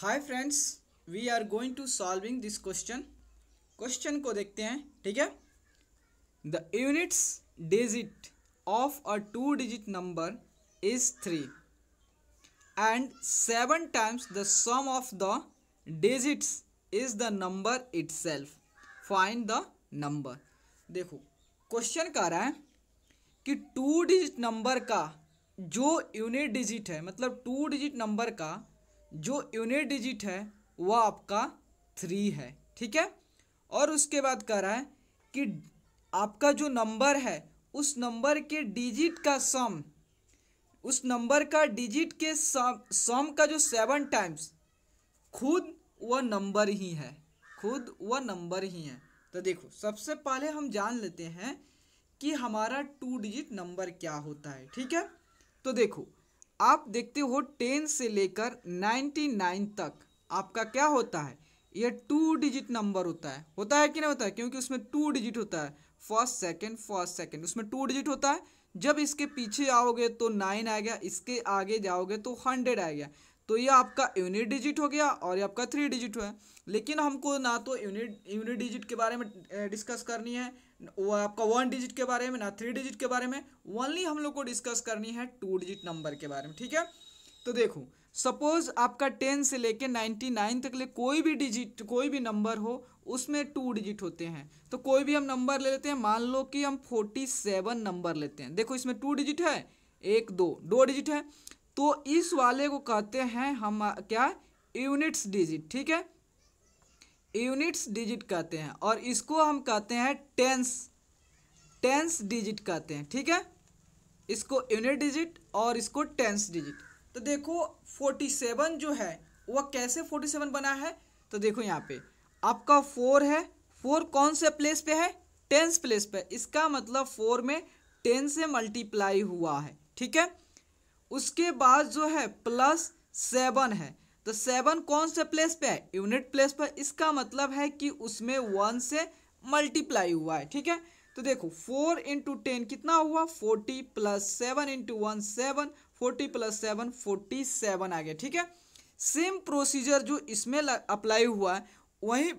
hi friends we are going to solving this question question को देखते हैं ठीक है the units digit of a two digit number is three and seven times the sum of the digits is the number itself find the number देखो क्वेश्चन कह रहा है कि टू डिजिट नंबर का जो यूनिट डिजिट है मतलब टू डिजिट नंबर का जो यूनिट डिजिट है वो आपका थ्री है ठीक है और उसके बाद कह रहा है कि आपका जो नंबर है उस नंबर के डिजिट का सम उस नंबर का डिजिट के सम का जो सेवन टाइम्स खुद वह नंबर ही है खुद वह नंबर ही है तो देखो सबसे पहले हम जान लेते हैं कि हमारा टू डिजिट नंबर क्या होता है ठीक है तो देखो आप देखते हो टेन से लेकर नाइन्टी नाइन तक आपका क्या होता है ये टू डिजिट नंबर होता है होता है कि नहीं होता है क्योंकि उसमें टू डिजिट होता है फर्स्ट सेकंड फर्स्ट सेकंड उसमें टू डिजिट होता है जब इसके पीछे आओगे तो नाइन आ गया इसके आगे जाओगे तो हंड्रेड आ गया तो ये आपका यूनिट डिजिट हो गया और ये आपका थ्री डिजिट हुआ लेकिन हमको ना तो यूनिट यूनिट डिजिट के बारे में डिस्कस करनी है वो आपका वन डिजिट के बारे में ना थ्री डिजिट के बारे में ओनली हम लोग को डिस्कस करनी है टू डिजिट नंबर के बारे में ठीक है तो देखो सपोज आपका टेन से लेके नाइन्टी नाइन तक ले कोई भी डिजिट कोई भी नंबर हो उसमें टू डिजिट होते हैं तो कोई भी हम नंबर ले लेते हैं मान लो कि हम फोर्टी सेवन नंबर लेते हैं देखो इसमें टू डिजिट है एक दो दो डिजिट है तो इस वाले को कहते हैं हम क्या यूनिट्स डिजिट ठीक है यूनिट्स डिजिट कहते हैं और इसको हम कहते हैं टेंस टेंस डिजिट कहते हैं ठीक है इसको यूनिट डिजिट और इसको टेंस डिजिट तो देखो फोर्टी सेवन जो है वह कैसे फोर्टी सेवन बना है तो देखो यहाँ पे आपका फोर है फोर कौन से प्लेस पे है टेंस प्लेस पे इसका मतलब फोर में टेन से मल्टीप्लाई हुआ है ठीक है उसके बाद जो है प्लस सेवन है तो सेवन कौन से प्लेस पे है यूनिट प्लेस पर इसका मतलब है कि उसमें वन से मल्टीप्लाई हुआ है ठीक है तो देखो फोर इंटू टेन कितना हुआ forty plus seven into one seven forty plus seven forty seven आ गया ठीक है सेम प्रोसीजर जो इसमें अप्लाई हुआ है वही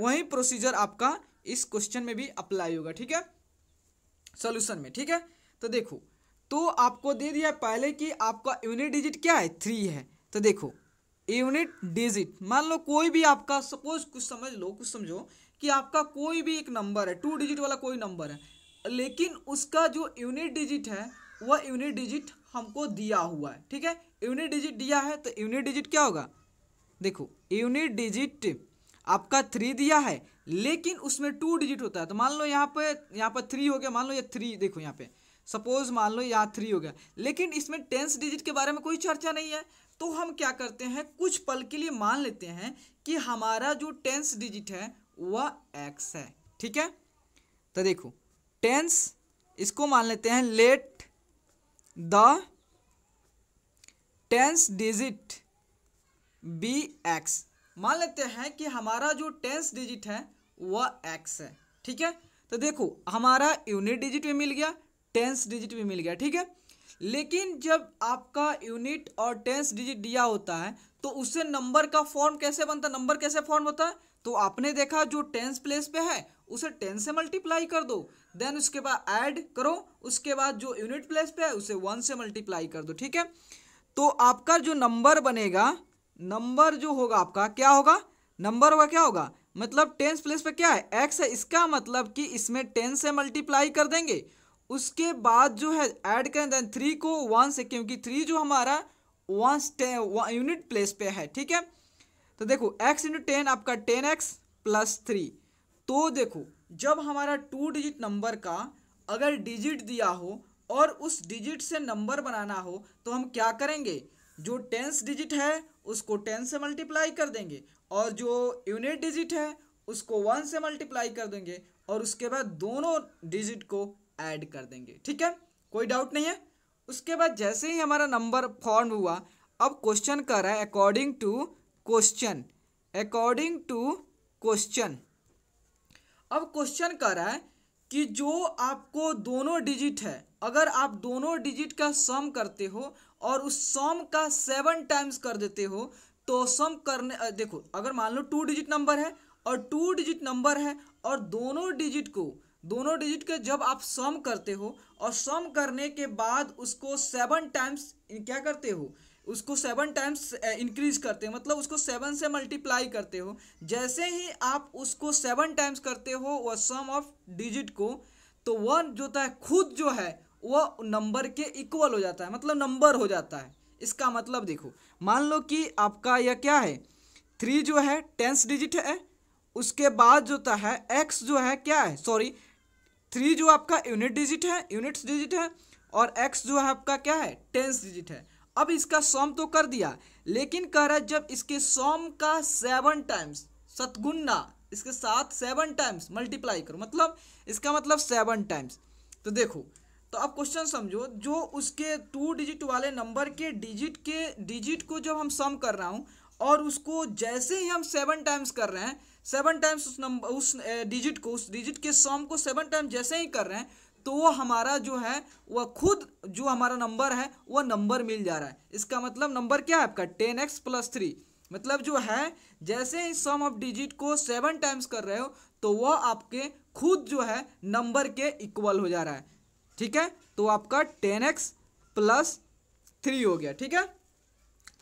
वही प्रोसीजर आपका इस क्वेश्चन में भी अप्लाई होगा ठीक है सोल्यूशन में ठीक है तो देखो तो आपको दे दिया पहले कि आपका यूनिट डिजिट क्या है थ्री है तो देखो यूनिट डिजिट मान लो कोई भी आपका सपोज कुछ समझ लो कुछ समझो कि आपका कोई भी एक नंबर है टू डिजिट वाला कोई नंबर है लेकिन उसका जो यूनिट डिजिट है वह यूनिट डिजिट हमको दिया हुआ है ठीक है यूनिट डिजिट दिया है तो यूनिट डिजिट क्या होगा देखो यूनिट डिजिट आपका थ्री दिया है लेकिन उसमें टू डिजिट होता है तो मान लो यहाँ पे यहाँ पर थ्री हो गया मान लो ये थ्री देखो यहाँ पे सपोज मान लो यहाँ थ्री हो गया लेकिन इसमें टेंस डिजिट के बारे में कोई चर्चा नहीं है तो हम क्या करते हैं कुछ पल के लिए मान लेते हैं कि हमारा जो टेंस डिजिट है वह एक्स है ठीक है तो देखो टेंस इसको मान लेते हैं let the tens digit be X मान लेते हैं कि हमारा जो टेंस डिजिट है वह एक्स है ठीक है तो देखो हमारा यूनिट डिजिट में मिल गया टेंस डिजिट भी मिल गया ठीक है लेकिन जब आपका यूनिट और टेंस डिजिट दिया होता है तो उससे नंबर का फॉर्म कैसे बनता है नंबर कैसे फॉर्म होता है तो आपने देखा जो टेंस प्लेस पे है उसे टेन से मल्टीप्लाई कर दो देन उसके बाद ऐड करो उसके बाद जो यूनिट प्लेस पे है उसे वन से मल्टीप्लाई कर दो ठीक है तो आपका जो नंबर बनेगा नंबर जो होगा आपका क्या होगा नंबर होगा क्या होगा मतलब टेंस प्लेस पे क्या है एक्स है इसका मतलब कि इसमें टेन से मल्टीप्लाई कर देंगे उसके बाद जो है ऐड करें दैन थ्री को वन से क्योंकि थ्री जो हमारा वन यूनिट प्लेस पे है ठीक है तो देखो एक्स इंटू टेन आपका टेन एक्स प्लस थ्री तो देखो जब हमारा टू डिजिट नंबर का अगर डिजिट दिया हो और उस डिजिट से नंबर बनाना हो तो हम क्या करेंगे जो टेंस डिजिट है उसको टेन से मल्टीप्लाई कर देंगे और जो यूनिट डिजिट है उसको वन से मल्टीप्लाई कर देंगे और उसके बाद दोनों डिजिट को ऐड कर देंगे ठीक है कोई डाउट नहीं है उसके बाद जैसे ही हमारा नंबर फॉर्म हुआ अब क्वेश्चन कर रहा है according to question according to question अब क्वेश्चन कर रहा है कि जो आपको दोनों डिजिट है अगर आप दोनों डिजिट का सम करते हो और उस सम का सेवन टाइम्स कर देते हो तो सम करने देखो अगर मान लो टू डिजिट नंबर है और टू डिजिट नंबर है और दोनों डिजिट को दोनों डिजिट के जब आप सम करते हो और सम करने के बाद उसको सेवन टाइम्स क्या करते हो उसको सेवन टाइम्स इंक्रीज करते हो मतलब उसको सेवन से मल्टीप्लाई करते हो जैसे ही आप उसको सेवन टाइम्स करते हो वह सम ऑफ डिजिट को तो वह जो होता है खुद जो है वह नंबर के इक्वल हो जाता है मतलब नंबर हो जाता है इसका मतलब देखो मान लो कि आपका यह क्या है थ्री जो है टेंस डिजिट है उसके बाद जो होता है एक्स जो है क्या है सॉरी थ्री जो आपका यूनिट डिजिट है यूनिट्स डिजिट है और एक्स जो है आपका क्या है टेंस डिजिट है अब इसका सॉम तो कर दिया लेकिन कह रहा है जब इसके सॉम का सेवन टाइम्स सतगुन्ना इसके साथ सेवन टाइम्स मल्टीप्लाई करो मतलब इसका मतलब सेवन टाइम्स तो देखो तो अब क्वेश्चन समझो जो उसके टू डिजिट वाले नंबर के डिजिट के डिजिट को जब हम सम कर रहा हूँ और उसको जैसे ही हम सेवन टाइम्स कर रहे हैं सेवन टाइम्स उस नंबर उस डिजिट को उस डिजिट के सॉम को सेवन टाइम जैसे ही कर रहे हैं तो वो हमारा जो है वह खुद जो हमारा नंबर है वह नंबर मिल जा रहा है इसका मतलब नंबर क्या है आपका टेन एक्स प्लस थ्री मतलब जो है जैसे ही सम ऑफ डिजिट को सेवन टाइम्स कर रहे हो तो वह आपके खुद जो है नंबर के इक्वल हो जा रहा है ठीक है तो आपका टेन एक्स प्लस थ्री हो गया ठीक है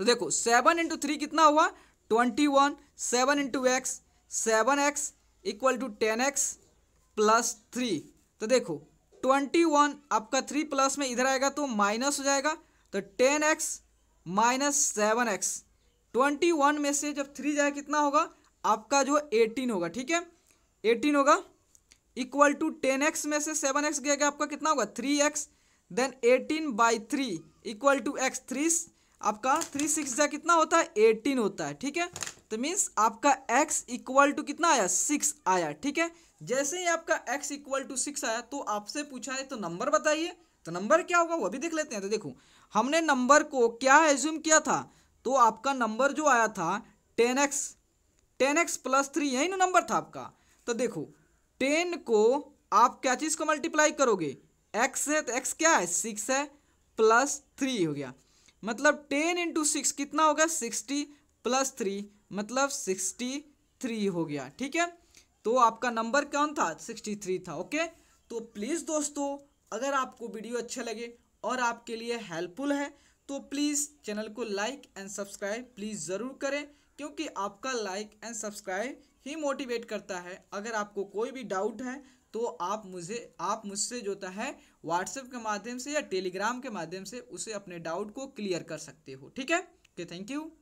तो देखो सेवन इंटू थ्री कितना हुआ twenty one seven into X seven X equal to ten X plus three तो देखो ट्वेंटी वन आपका थ्री प्लस में इधर आएगा तो माइनस हो जाएगा तो ten X minus seven X twenty one में से जब थ्री जाए कितना होगा आपका जो एटीन होगा ठीक है एटीन होगा इक्वल टू टेन एक्स में से सेवन एक्स गया आपका कितना होगा three X then eighteen by three equal to X three आपका थ्री सिक्स जा कितना होता है एटीन होता है ठीक है तो मीन्स आपका एक्स इक्वल टू कितना आया सिक्स आया ठीक है जैसे ही आपका एक्स इक्वल टू सिक्स आया तो आपसे पूछा है तो नंबर बताइए तो नंबर क्या होगा वो भी देख लेते हैं तो देखो हमने नंबर को क्या एज्यूम किया था तो आपका नंबर जो आया था ten X ten X plus three यही ना नंबर था आपका तो देखो टेन को आप क्या चीज़ को मल्टीप्लाई करोगे एक्स है तो एक्स क्या है सिक्स है प्लस थ्री हो गया मतलब टेन इंटू सिक्स कितना होगा सिक्सटी प्लस थ्री मतलब सिक्सटी थ्री हो गया ठीक है तो आपका नंबर कौन था सिक्सटी थ्री था ओके तो प्लीज़ दोस्तों अगर आपको वीडियो अच्छा लगे और आपके लिए हेल्पफुल है तो प्लीज़ चैनल को लाइक एंड सब्सक्राइब प्लीज़ ज़रूर करें क्योंकि आपका लाइक एंड सब्सक्राइब ही मोटिवेट करता है अगर आपको कोई भी डाउट है तो आप मुझे आप मुझसे जो होता है व्हाट्सएप के माध्यम से या टेलीग्राम के माध्यम से उसे अपने डाउट को क्लियर कर सकते हो ठीक है ओके थैंक यू